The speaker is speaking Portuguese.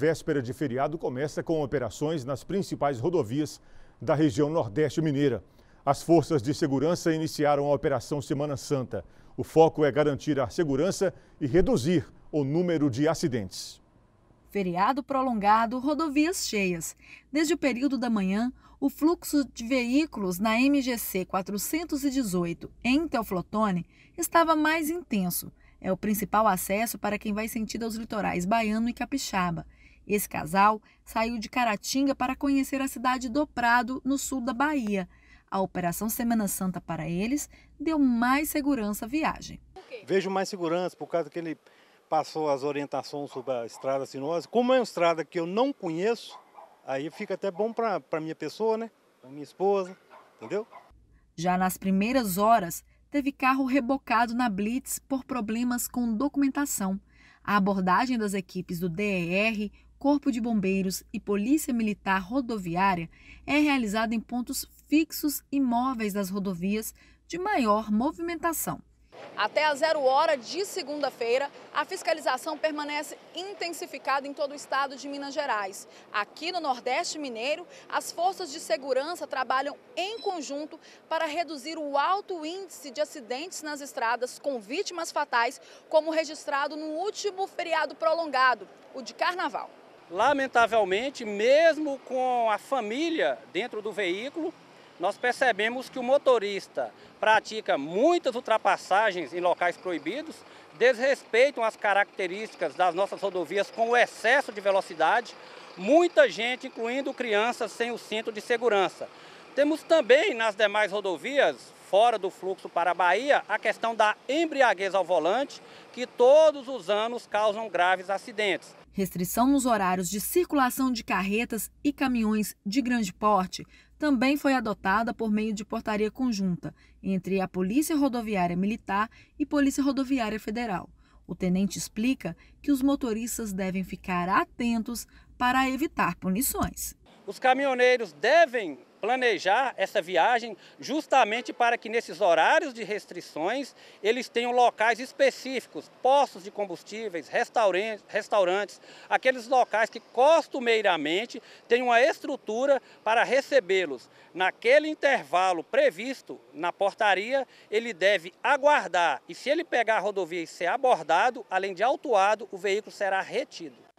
Véspera de feriado começa com operações nas principais rodovias da região Nordeste Mineira. As forças de segurança iniciaram a Operação Semana Santa. O foco é garantir a segurança e reduzir o número de acidentes. Feriado prolongado, rodovias cheias. Desde o período da manhã, o fluxo de veículos na MGC 418 em Teoflotone estava mais intenso. É o principal acesso para quem vai sentido aos litorais baiano e capixaba esse casal saiu de Caratinga para conhecer a cidade do Prado, no sul da Bahia. A Operação Semana Santa para eles deu mais segurança à viagem. Vejo mais segurança por causa que ele passou as orientações sobre a estrada sinuosa. Como é uma estrada que eu não conheço, aí fica até bom para a minha pessoa, né? Para minha esposa, entendeu? Já nas primeiras horas, teve carro rebocado na Blitz por problemas com documentação. A abordagem das equipes do DER, Corpo de Bombeiros e Polícia Militar Rodoviária é realizado em pontos fixos e móveis das rodovias de maior movimentação. Até a zero hora de segunda-feira, a fiscalização permanece intensificada em todo o estado de Minas Gerais. Aqui no Nordeste Mineiro, as forças de segurança trabalham em conjunto para reduzir o alto índice de acidentes nas estradas com vítimas fatais, como registrado no último feriado prolongado, o de Carnaval. Lamentavelmente, mesmo com a família dentro do veículo, nós percebemos que o motorista pratica muitas ultrapassagens em locais proibidos, desrespeitam as características das nossas rodovias com o excesso de velocidade, muita gente, incluindo crianças, sem o cinto de segurança. Temos também nas demais rodovias, fora do fluxo para a Bahia, a questão da embriaguez ao volante, que todos os anos causam graves acidentes. Restrição nos horários de circulação de carretas e caminhões de grande porte também foi adotada por meio de portaria conjunta entre a Polícia Rodoviária Militar e Polícia Rodoviária Federal. O tenente explica que os motoristas devem ficar atentos para evitar punições. Os caminhoneiros devem planejar essa viagem justamente para que nesses horários de restrições eles tenham locais específicos, postos de combustíveis, restaurantes, restaurantes aqueles locais que costumeiramente têm uma estrutura para recebê-los. Naquele intervalo previsto na portaria, ele deve aguardar e se ele pegar a rodovia e ser abordado, além de autuado, o veículo será retido.